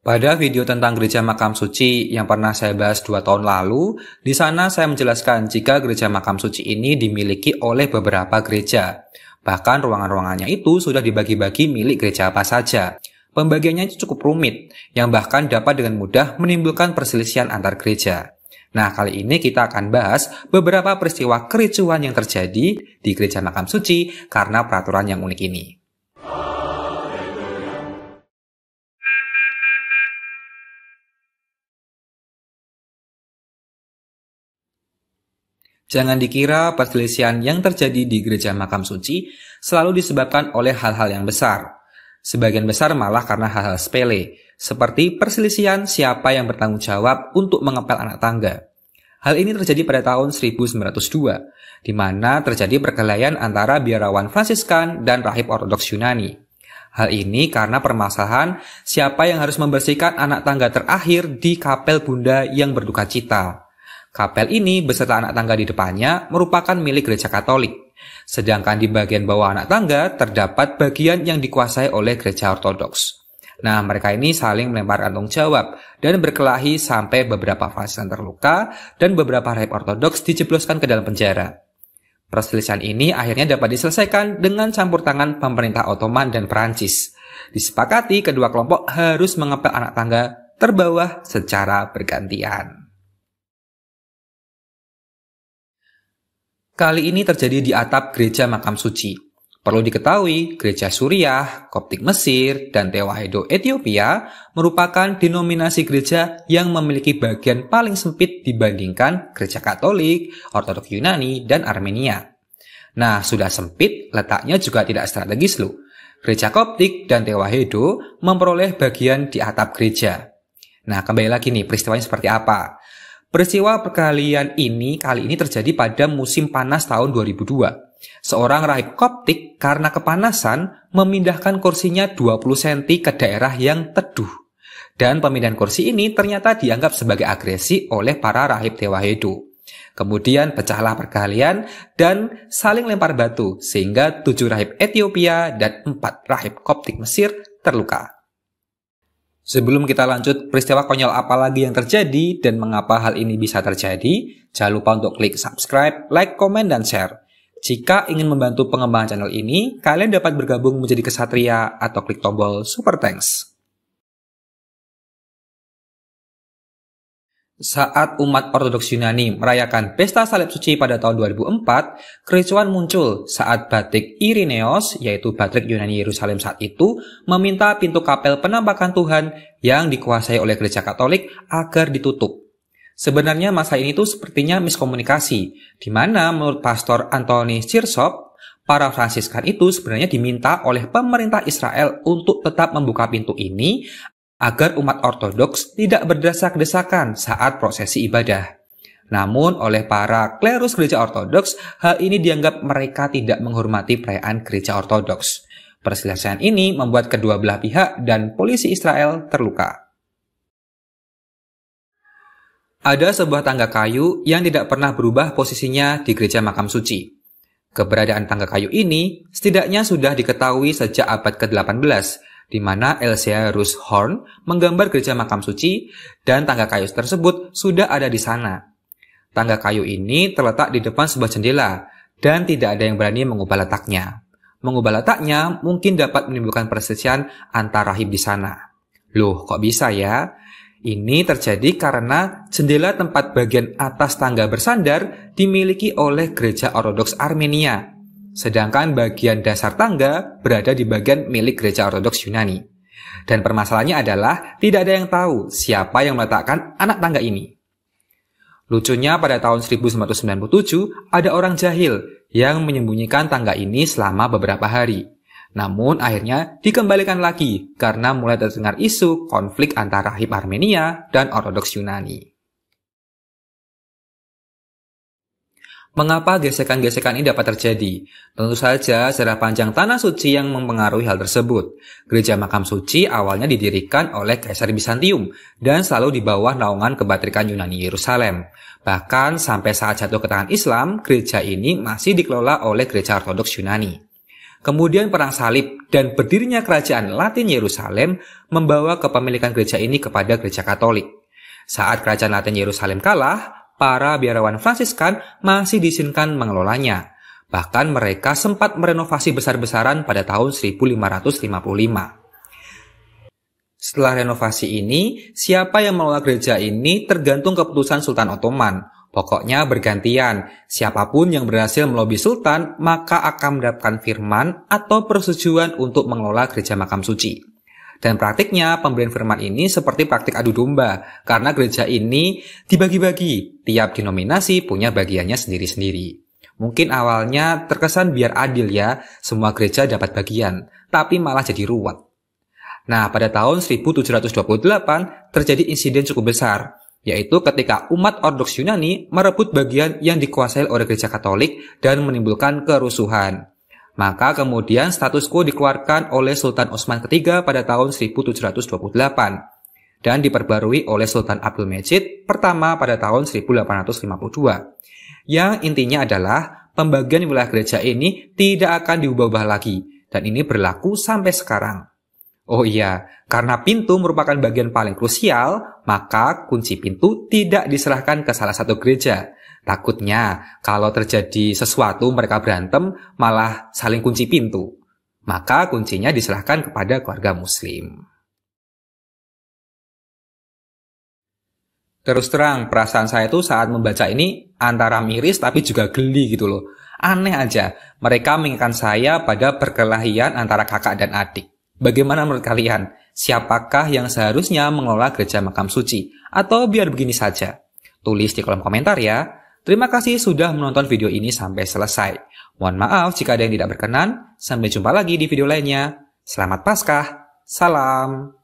Pada video tentang gereja makam suci yang pernah saya bahas dua tahun lalu, di sana saya menjelaskan jika gereja makam suci ini dimiliki oleh beberapa gereja. Bahkan ruangan-ruangannya itu sudah dibagi-bagi milik gereja apa saja. Pembagiannya itu cukup rumit, yang bahkan dapat dengan mudah menimbulkan perselisihan antar gereja. Nah, kali ini kita akan bahas beberapa peristiwa kericuan yang terjadi di gereja makam suci karena peraturan yang unik ini. Jangan dikira perselisihan yang terjadi di gereja makam suci selalu disebabkan oleh hal-hal yang besar. Sebagian besar malah karena hal-hal sepele, seperti perselisihan siapa yang bertanggung jawab untuk mengepel anak tangga. Hal ini terjadi pada tahun 1902, di mana terjadi perkelahian antara biarawan Fransiskan dan rahib Ortodoks Yunani. Hal ini karena permasalahan siapa yang harus membersihkan anak tangga terakhir di kapel bunda yang berduka cita. Kapel ini beserta anak tangga di depannya merupakan milik gereja Katolik. Sedangkan di bagian bawah anak tangga terdapat bagian yang dikuasai oleh gereja Ortodoks. Nah, mereka ini saling melempar kantong jawab dan berkelahi sampai beberapa fasilitas terluka dan beberapa rahib Ortodoks dijebloskan ke dalam penjara. Perselisihan ini akhirnya dapat diselesaikan dengan campur tangan pemerintah Ottoman dan Perancis. Disepakati kedua kelompok harus mengepel anak tangga terbawah secara bergantian. Kali ini terjadi di atap gereja makam suci. Perlu diketahui, gereja Suriah, Koptik Mesir, dan Tewahedo Ethiopia merupakan denominasi gereja yang memiliki bagian paling sempit dibandingkan gereja Katolik, Ortodok Yunani, dan Armenia. Nah, sudah sempit, letaknya juga tidak strategis loh. Gereja Koptik dan Tewahedo memperoleh bagian di atap gereja. Nah, kembali lagi nih peristiwanya seperti apa. Peristiwa perkalian ini kali ini terjadi pada musim panas tahun 2002. Seorang rahib Koptik karena kepanasan memindahkan kursinya 20 cm ke daerah yang teduh. Dan pemindahan kursi ini ternyata dianggap sebagai agresi oleh para rahib Dewa Tewahedo. Kemudian pecahlah perkalian dan saling lempar batu sehingga tujuh rahib Ethiopia dan empat rahib Koptik Mesir terluka. Sebelum kita lanjut peristiwa konyol apa lagi yang terjadi dan mengapa hal ini bisa terjadi, jangan lupa untuk klik subscribe, like, komen, dan share. Jika ingin membantu pengembangan channel ini, kalian dapat bergabung menjadi kesatria atau klik tombol super thanks. Saat umat Ortodoks Yunani merayakan pesta salib suci pada tahun 2004, kericuan muncul saat batik Irineos, yaitu batik Yunani Yerusalem saat itu, meminta pintu kapel penampakan Tuhan yang dikuasai oleh gereja Katolik agar ditutup. Sebenarnya masa ini itu sepertinya miskomunikasi, di mana menurut Pastor Anthony Chirsop, para Fransiskan itu sebenarnya diminta oleh pemerintah Israel untuk tetap membuka pintu ini agar umat Ortodoks tidak berdesak-desakan saat prosesi ibadah. Namun oleh para klerus gereja Ortodoks, hal ini dianggap mereka tidak menghormati perayaan gereja Ortodoks. Perselisihan ini membuat kedua belah pihak dan polisi Israel terluka. Ada sebuah tangga kayu yang tidak pernah berubah posisinya di gereja makam suci. Keberadaan tangga kayu ini setidaknya sudah diketahui sejak abad ke-18 di mana Elsia Rus Horn menggambar gereja makam suci dan tangga kayu tersebut sudah ada di sana. Tangga kayu ini terletak di depan sebuah jendela dan tidak ada yang berani mengubah letaknya. Mengubah letaknya mungkin dapat menimbulkan perselisihan antar rahib di sana. Loh, kok bisa ya? Ini terjadi karena jendela tempat bagian atas tangga bersandar dimiliki oleh gereja Ortodoks Armenia Sedangkan bagian dasar tangga berada di bagian milik gereja ortodoks Yunani. Dan permasalahannya adalah tidak ada yang tahu siapa yang meletakkan anak tangga ini. Lucunya pada tahun 1997 ada orang jahil yang menyembunyikan tangga ini selama beberapa hari. Namun akhirnya dikembalikan lagi karena mulai terdengar isu konflik antara Rahib Armenia dan Ortodoks Yunani. Mengapa gesekan-gesekan ini dapat terjadi? Tentu saja sejarah panjang tanah suci yang mempengaruhi hal tersebut. Gereja makam suci awalnya didirikan oleh Kaisar Bizantium dan selalu di bawah naungan kebatrikan Yunani Yerusalem. Bahkan sampai saat jatuh ke tangan Islam, gereja ini masih dikelola oleh gereja ortodoks Yunani. Kemudian perang salib dan berdirinya kerajaan Latin Yerusalem membawa kepemilikan gereja ini kepada gereja Katolik. Saat kerajaan Latin Yerusalem kalah, para biarawan Fransiskan masih diizinkan mengelolanya. Bahkan mereka sempat merenovasi besar-besaran pada tahun 1555. Setelah renovasi ini, siapa yang mengelola gereja ini tergantung keputusan Sultan Ottoman. Pokoknya bergantian, siapapun yang berhasil melobi Sultan maka akan mendapatkan firman atau persetujuan untuk mengelola gereja makam suci. Dan praktiknya pemberian firman ini seperti praktik adu domba, karena gereja ini dibagi-bagi Tiap denominasi punya bagiannya sendiri-sendiri. Mungkin awalnya terkesan biar adil ya, semua gereja dapat bagian, tapi malah jadi ruwet. Nah, pada tahun 1728 terjadi insiden cukup besar, yaitu ketika umat Ortodoks Yunani merebut bagian yang dikuasai oleh gereja Katolik dan menimbulkan kerusuhan. Maka kemudian status quo dikeluarkan oleh Sultan Utsman III pada tahun 1728 dan diperbarui oleh Sultan Abdul Majid pertama pada tahun 1852. Yang intinya adalah pembagian wilayah gereja ini tidak akan diubah-ubah lagi dan ini berlaku sampai sekarang. Oh iya, karena pintu merupakan bagian paling krusial, maka kunci pintu tidak diserahkan ke salah satu gereja. Takutnya kalau terjadi sesuatu mereka berantem malah saling kunci pintu. Maka kuncinya diserahkan kepada keluarga muslim. Terus terang, perasaan saya itu saat membaca ini antara miris tapi juga geli gitu loh. Aneh aja, mereka mengingatkan saya pada perkelahian antara kakak dan adik. Bagaimana menurut kalian? Siapakah yang seharusnya mengelola gereja makam suci? Atau biar begini saja? Tulis di kolom komentar ya. Terima kasih sudah menonton video ini sampai selesai. Mohon maaf jika ada yang tidak berkenan. Sampai jumpa lagi di video lainnya. Selamat Paskah. Salam.